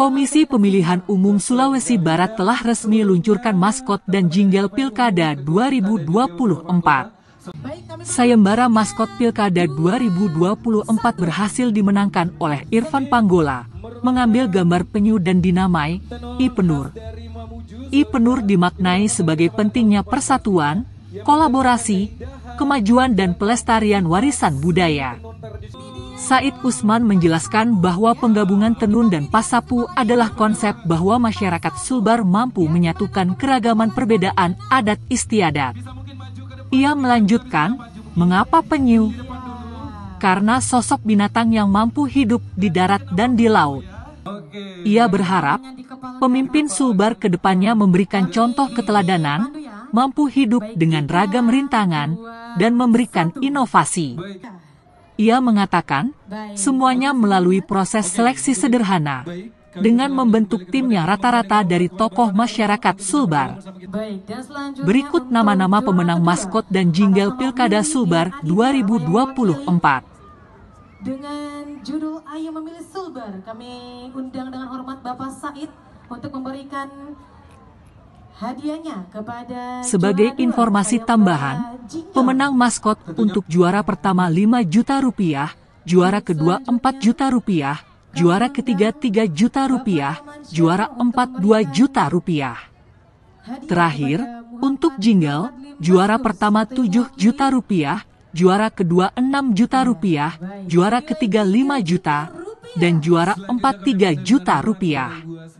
Komisi Pemilihan Umum Sulawesi Barat telah resmi luncurkan maskot dan jingle Pilkada 2024. Sayembara maskot Pilkada 2024 berhasil dimenangkan oleh Irfan Panggola, mengambil gambar penyu dan dinamai Ipenur. Ipenur dimaknai sebagai pentingnya persatuan, kolaborasi, kemajuan dan pelestarian warisan budaya. Said Usman menjelaskan bahwa penggabungan tenun dan pasapu adalah konsep bahwa masyarakat Sulbar mampu menyatukan keragaman perbedaan adat istiadat. Ia melanjutkan, mengapa penyu? Karena sosok binatang yang mampu hidup di darat dan di laut. Ia berharap pemimpin Sulbar kedepannya memberikan contoh keteladanan, mampu hidup dengan ragam rintangan, dan memberikan inovasi. Ia mengatakan, semuanya melalui proses seleksi sederhana, dengan membentuk tim yang rata-rata dari tokoh masyarakat Sulbar. Berikut nama-nama pemenang maskot dan jingle Pilkada Sulbar 2024. Dengan judul Ayo Memilih Sulbar, kami undang dengan hormat Bapak Said untuk memberikan Hadiahnya kepada Sebagai informasi tambahan, pemenang maskot untuk juara pertama 5 juta rupiah, juara kedua 4 juta rupiah, juara ketiga 3 juta rupiah, juara 4 2 juta rupiah. Terakhir, untuk jingle, juara pertama 7 juta rupiah, juara kedua 6 nah, juta rupiah, juara ketiga 5 juta, dan juara 4 3 juta rupiah.